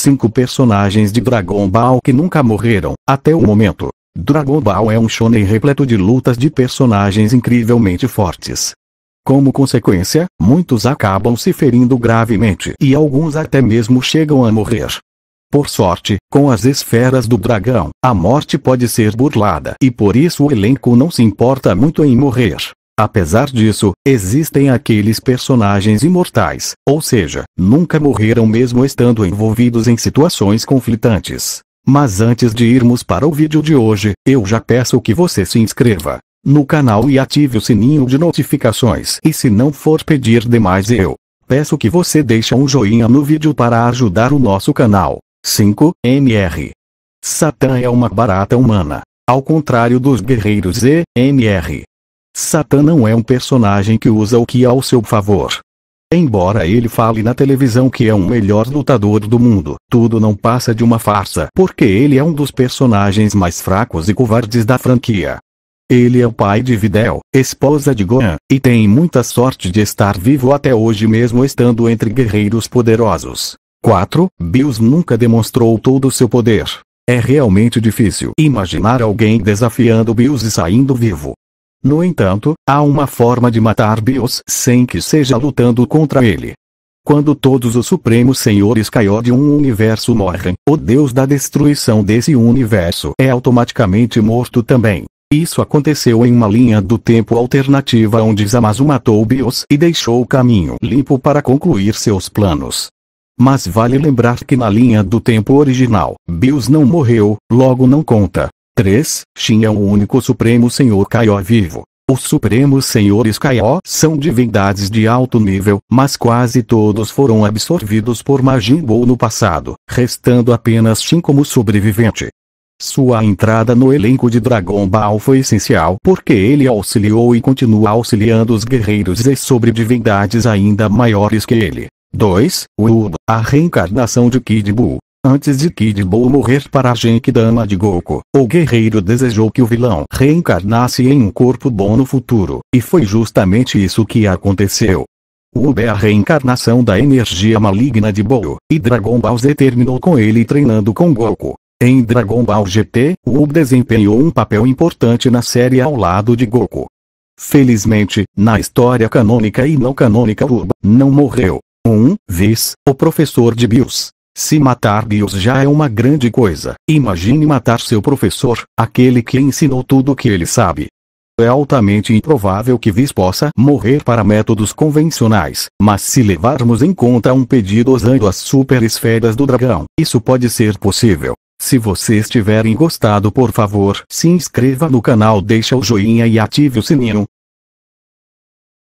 cinco personagens de Dragon Ball que nunca morreram, até o momento. Dragon Ball é um shonen repleto de lutas de personagens incrivelmente fortes. Como consequência, muitos acabam se ferindo gravemente e alguns até mesmo chegam a morrer. Por sorte, com as esferas do dragão, a morte pode ser burlada e por isso o elenco não se importa muito em morrer. Apesar disso, existem aqueles personagens imortais, ou seja, nunca morreram mesmo estando envolvidos em situações conflitantes. Mas antes de irmos para o vídeo de hoje, eu já peço que você se inscreva no canal e ative o sininho de notificações. E se não for pedir demais eu peço que você deixe um joinha no vídeo para ajudar o nosso canal. 5. MR Satã é uma barata humana. Ao contrário dos guerreiros e MR, Satã não é um personagem que usa o que há ao seu favor. Embora ele fale na televisão que é o melhor lutador do mundo, tudo não passa de uma farsa porque ele é um dos personagens mais fracos e covardes da franquia. Ele é o pai de Videl, esposa de Gohan, e tem muita sorte de estar vivo até hoje mesmo estando entre guerreiros poderosos. 4. Bills nunca demonstrou todo o seu poder. É realmente difícil imaginar alguém desafiando Bills e saindo vivo. No entanto, há uma forma de matar Bios sem que seja lutando contra ele. Quando todos os Supremos Senhores Kaiô de um universo morrem, o Deus da destruição desse universo é automaticamente morto também. Isso aconteceu em uma linha do tempo alternativa onde Zamasu matou Bios e deixou o caminho limpo para concluir seus planos. Mas vale lembrar que na linha do tempo original, Bios não morreu, logo não conta. 3. Shin é o único Supremo Senhor Kaió vivo. Os Supremos Senhores Kaió são divindades de alto nível, mas quase todos foram absorvidos por Majin Buu no passado, restando apenas Shin como sobrevivente. Sua entrada no elenco de Dragon Ball foi essencial porque ele auxiliou e continua auxiliando os guerreiros e sobre divindades ainda maiores que ele. 2. Wu, a reencarnação de Kid Buu. Antes de Kid Buu morrer para a Genkidama de Goku, o guerreiro desejou que o vilão reencarnasse em um corpo bom no futuro, e foi justamente isso que aconteceu. Ube é a reencarnação da energia maligna de Buu, e Dragon Ball Z terminou com ele treinando com Goku. Em Dragon Ball GT, Ub desempenhou um papel importante na série ao lado de Goku. Felizmente, na história canônica e não canônica Ub não morreu. Um, Viz, o professor de Bills, se matar Deus já é uma grande coisa, imagine matar seu professor, aquele que ensinou tudo o que ele sabe. É altamente improvável que Viz possa morrer para métodos convencionais, mas se levarmos em conta um pedido usando as super esferas do dragão, isso pode ser possível. Se vocês tiverem gostado por favor se inscreva no canal deixa o joinha e ative o sininho,